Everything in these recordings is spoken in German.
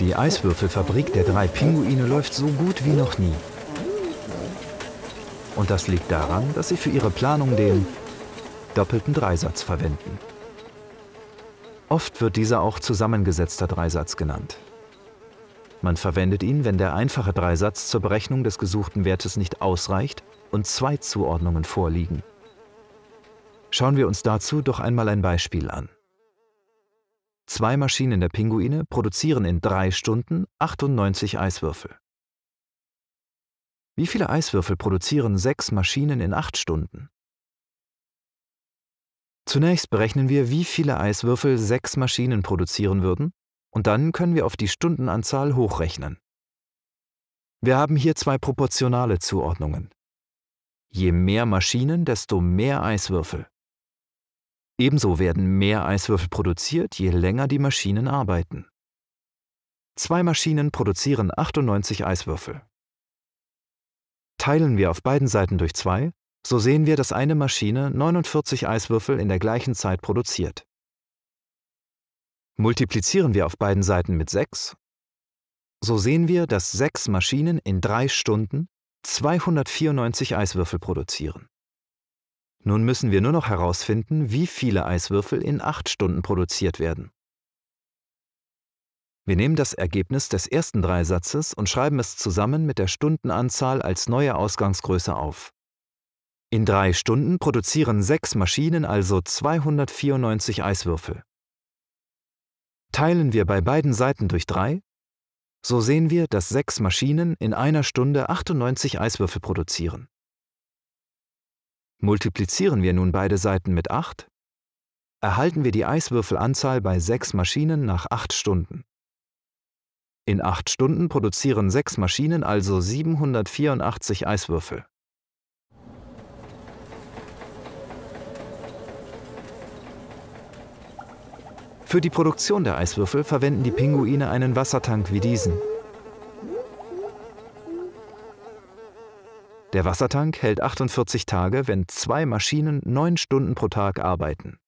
Die Eiswürfelfabrik der drei Pinguine läuft so gut wie noch nie. Und das liegt daran, dass sie für ihre Planung den doppelten Dreisatz verwenden. Oft wird dieser auch zusammengesetzter Dreisatz genannt. Man verwendet ihn, wenn der einfache Dreisatz zur Berechnung des gesuchten Wertes nicht ausreicht und zwei Zuordnungen vorliegen. Schauen wir uns dazu doch einmal ein Beispiel an. Zwei Maschinen der Pinguine produzieren in drei Stunden 98 Eiswürfel. Wie viele Eiswürfel produzieren sechs Maschinen in acht Stunden? Zunächst berechnen wir, wie viele Eiswürfel sechs Maschinen produzieren würden, und dann können wir auf die Stundenanzahl hochrechnen. Wir haben hier zwei proportionale Zuordnungen. Je mehr Maschinen, desto mehr Eiswürfel. Ebenso werden mehr Eiswürfel produziert, je länger die Maschinen arbeiten. Zwei Maschinen produzieren 98 Eiswürfel. Teilen wir auf beiden Seiten durch zwei, so sehen wir, dass eine Maschine 49 Eiswürfel in der gleichen Zeit produziert. Multiplizieren wir auf beiden Seiten mit 6, so sehen wir, dass sechs Maschinen in drei Stunden 294 Eiswürfel produzieren. Nun müssen wir nur noch herausfinden, wie viele Eiswürfel in acht Stunden produziert werden. Wir nehmen das Ergebnis des ersten Dreisatzes und schreiben es zusammen mit der Stundenanzahl als neue Ausgangsgröße auf. In drei Stunden produzieren sechs Maschinen also 294 Eiswürfel. Teilen wir bei beiden Seiten durch drei, so sehen wir, dass sechs Maschinen in einer Stunde 98 Eiswürfel produzieren. Multiplizieren wir nun beide Seiten mit 8, erhalten wir die Eiswürfelanzahl bei 6 Maschinen nach 8 Stunden. In 8 Stunden produzieren 6 Maschinen also 784 Eiswürfel. Für die Produktion der Eiswürfel verwenden die Pinguine einen Wassertank wie diesen. Der Wassertank hält 48 Tage, wenn zwei Maschinen neun Stunden pro Tag arbeiten.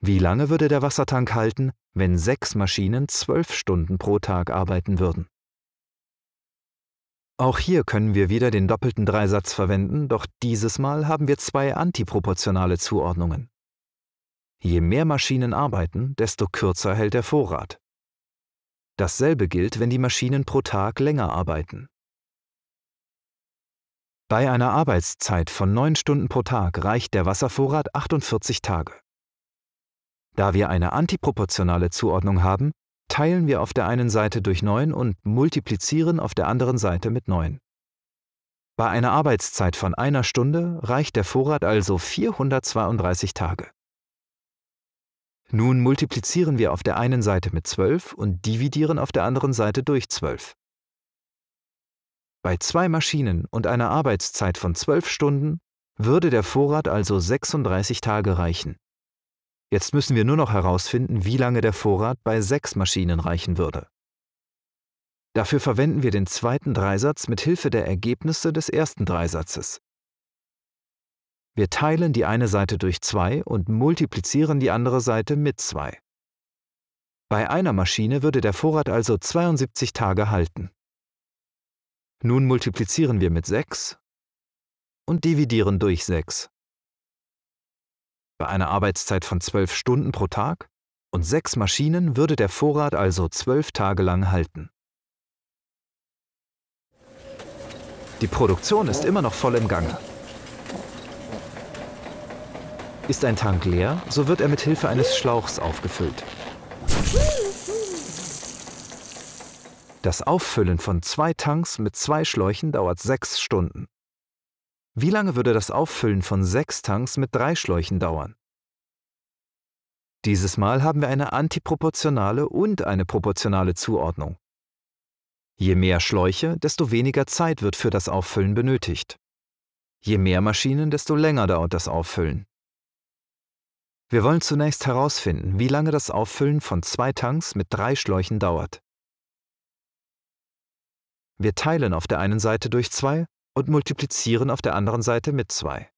Wie lange würde der Wassertank halten, wenn sechs Maschinen zwölf Stunden pro Tag arbeiten würden? Auch hier können wir wieder den doppelten Dreisatz verwenden, doch dieses Mal haben wir zwei antiproportionale Zuordnungen. Je mehr Maschinen arbeiten, desto kürzer hält der Vorrat. Dasselbe gilt, wenn die Maschinen pro Tag länger arbeiten. Bei einer Arbeitszeit von 9 Stunden pro Tag reicht der Wasservorrat 48 Tage. Da wir eine antiproportionale Zuordnung haben, teilen wir auf der einen Seite durch 9 und multiplizieren auf der anderen Seite mit 9. Bei einer Arbeitszeit von einer Stunde reicht der Vorrat also 432 Tage. Nun multiplizieren wir auf der einen Seite mit 12 und dividieren auf der anderen Seite durch 12. Bei zwei Maschinen und einer Arbeitszeit von 12 Stunden würde der Vorrat also 36 Tage reichen. Jetzt müssen wir nur noch herausfinden, wie lange der Vorrat bei sechs Maschinen reichen würde. Dafür verwenden wir den zweiten Dreisatz mit Hilfe der Ergebnisse des ersten Dreisatzes. Wir teilen die eine Seite durch 2 und multiplizieren die andere Seite mit 2. Bei einer Maschine würde der Vorrat also 72 Tage halten. Nun multiplizieren wir mit 6 und dividieren durch 6. Bei einer Arbeitszeit von 12 Stunden pro Tag und 6 Maschinen würde der Vorrat also 12 Tage lang halten. Die Produktion ist immer noch voll im Gange. Ist ein Tank leer, so wird er mit Hilfe eines Schlauchs aufgefüllt. Das Auffüllen von zwei Tanks mit zwei Schläuchen dauert sechs Stunden. Wie lange würde das Auffüllen von sechs Tanks mit drei Schläuchen dauern? Dieses Mal haben wir eine antiproportionale und eine proportionale Zuordnung. Je mehr Schläuche, desto weniger Zeit wird für das Auffüllen benötigt. Je mehr Maschinen, desto länger dauert das Auffüllen. Wir wollen zunächst herausfinden, wie lange das Auffüllen von zwei Tanks mit drei Schläuchen dauert. Wir teilen auf der einen Seite durch 2 und multiplizieren auf der anderen Seite mit 2.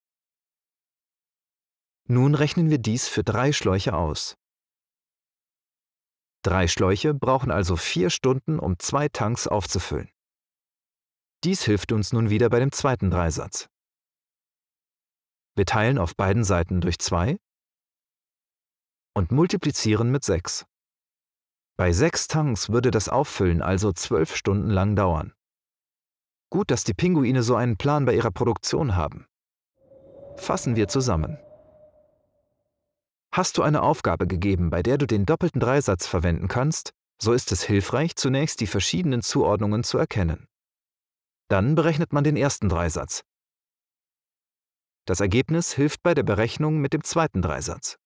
Nun rechnen wir dies für drei Schläuche aus. Drei Schläuche brauchen also vier Stunden, um zwei Tanks aufzufüllen. Dies hilft uns nun wieder bei dem zweiten Dreisatz. Wir teilen auf beiden Seiten durch 2 und multiplizieren mit 6. Bei sechs Tanks würde das Auffüllen also zwölf Stunden lang dauern. Gut, dass die Pinguine so einen Plan bei ihrer Produktion haben. Fassen wir zusammen. Hast du eine Aufgabe gegeben, bei der du den doppelten Dreisatz verwenden kannst, so ist es hilfreich, zunächst die verschiedenen Zuordnungen zu erkennen. Dann berechnet man den ersten Dreisatz. Das Ergebnis hilft bei der Berechnung mit dem zweiten Dreisatz.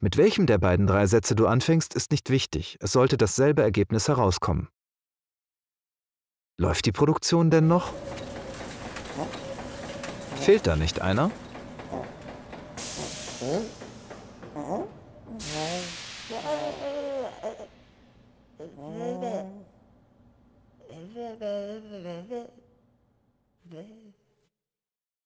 Mit welchem der beiden drei Sätze du anfängst, ist nicht wichtig, es sollte dasselbe Ergebnis herauskommen. Läuft die Produktion denn noch? Fehlt da nicht einer?